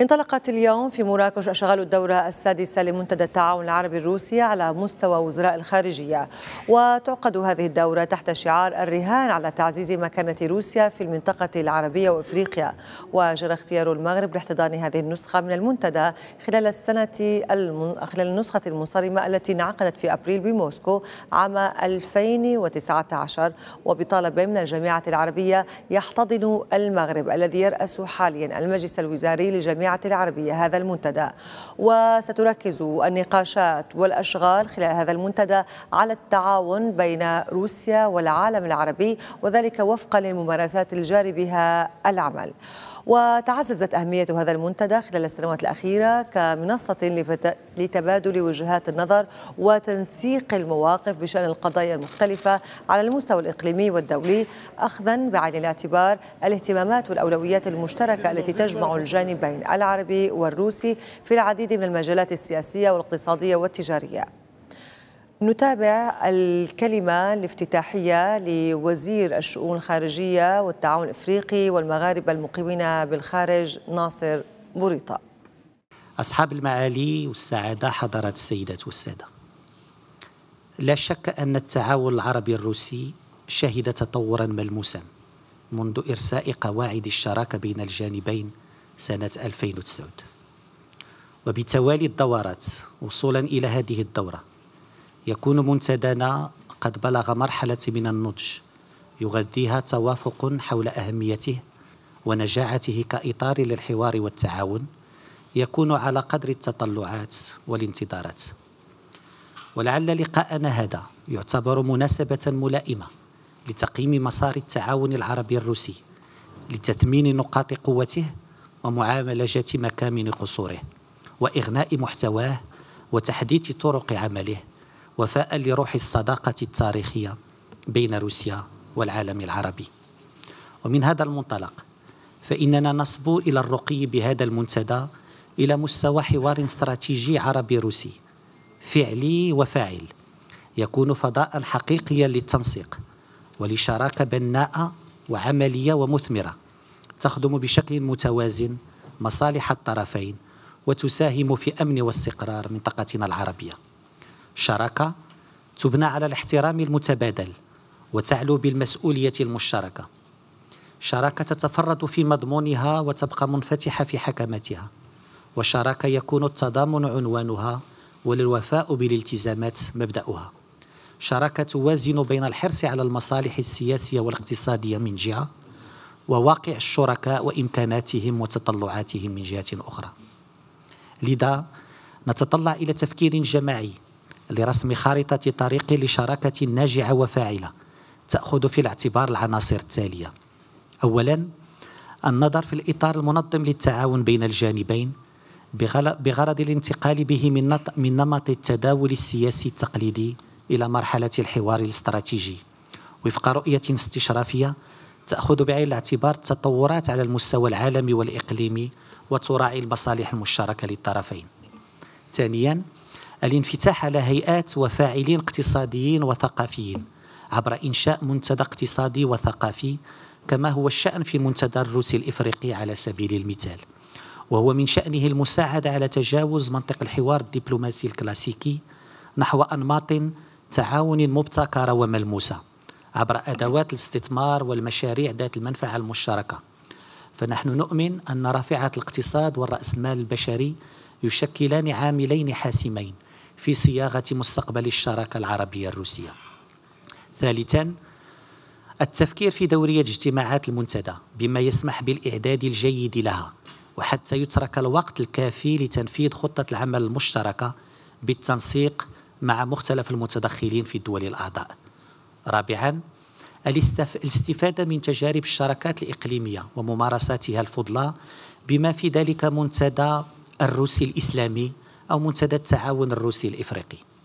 انطلقت اليوم في مراكش أشغال الدورة السادسة لمنتدى التعاون العربي الروسي على مستوى وزراء الخارجية وتعقد هذه الدورة تحت شعار الرهان على تعزيز مكانة روسيا في المنطقة العربية وإفريقيا وجرى اختيار المغرب لاحتضان هذه النسخة من المنتدى خلال السنة الم... خلال النسخة المنصرمة التي انعقدت في أبريل بموسكو عام 2019 وبطلب من الجامعة العربية يحتضن المغرب الذي يرأس حاليا المجلس الوزاري لجميع الجامعة العربية هذا المنتدى وستركز النقاشات والأشغال خلال هذا المنتدى على التعاون بين روسيا والعالم العربي وذلك وفقا للممارسات الجاري بها العمل وتعززت أهمية هذا المنتدى خلال السنوات الأخيرة كمنصة لتبادل وجهات النظر وتنسيق المواقف بشأن القضايا المختلفة على المستوى الإقليمي والدولي أخذا بعين الاعتبار الاهتمامات والأولويات المشتركة التي تجمع الجانبين العربي والروسي في العديد من المجالات السياسية والاقتصادية والتجارية نتابع الكلمة الافتتاحية لوزير الشؤون الخارجية والتعاون الإفريقي والمغاربة المقيمين بالخارج ناصر بوريطة أصحاب المعالي والسعادة حضرات السيدات والسادة لا شك أن التعاون العربي الروسي شهد تطورا ملموسا منذ إرساء قواعد الشراكة بين الجانبين سنة 2009 وبتوالي الدورات وصولا إلى هذه الدورة يكون منتدانا قد بلغ مرحلة من النضج يغذيها توافق حول أهميته ونجاعته كإطار للحوار والتعاون يكون على قدر التطلعات والانتظارات ولعل لقاءنا هذا يعتبر مناسبة ملائمة لتقييم مسار التعاون العربي الروسي لتثمين نقاط قوته ومعالجة مكامن قصوره وإغناء محتواه وتحديث طرق عمله وفاء لروح الصداقة التاريخية بين روسيا والعالم العربي ومن هذا المنطلق فإننا نصبو إلى الرقي بهذا المنتدى إلى مستوى حوار استراتيجي عربي روسي فعلي وفاعل يكون فضاء حقيقيا للتنسيق ولشراكة بناءة وعملية ومثمرة تخدم بشكل متوازن مصالح الطرفين وتساهم في أمن واستقرار منطقتنا العربية شراكه تبنى على الاحترام المتبادل وتعلو بالمسؤوليه المشتركه شراكه تتفرد في مضمونها وتبقى منفتحه في حكمتها وشراكة يكون التضامن عنوانها والوفاء بالالتزامات مبداها شراكه توازن بين الحرص على المصالح السياسيه والاقتصاديه من جهه وواقع الشركاء وامكاناتهم وتطلعاتهم من جهه اخرى لذا نتطلع الى تفكير جماعي لرسم خارطة طريق لشراكة ناجعة وفاعلة تأخذ في الاعتبار العناصر التالية أولا النظر في الإطار المنظم للتعاون بين الجانبين بغرض الانتقال به من نمط التداول السياسي التقليدي إلى مرحلة الحوار الاستراتيجي وفق رؤية استشرافية تأخذ بعين الاعتبار التطورات على المستوى العالمي والإقليمي وتراعي المصالح المشتركة للطرفين ثانياً الانفتاح على هيئات وفاعلين اقتصاديين وثقافيين عبر إنشاء منتدى اقتصادي وثقافي كما هو الشأن في المنتدى الروسي الإفريقي على سبيل المثال وهو من شأنه المساعدة على تجاوز منطق الحوار الدبلوماسي الكلاسيكي نحو أنماط تعاون مبتكرة وملموسة عبر أدوات الاستثمار والمشاريع ذات المنفعة المشتركة فنحن نؤمن أن رافعة الاقتصاد المال البشري يشكلان عاملين حاسمين في صياغه مستقبل الشراكه العربيه الروسيه. ثالثا التفكير في دوريه اجتماعات المنتدى بما يسمح بالاعداد الجيد لها وحتى يترك الوقت الكافي لتنفيذ خطه العمل المشتركه بالتنسيق مع مختلف المتدخلين في الدول الاعضاء. رابعا الاستفادة من تجارب الشراكات الإقليمية وممارساتها الفضلى بما في ذلك منتدى الروسي الإسلامي أو منتدى التعاون الروسي الإفريقي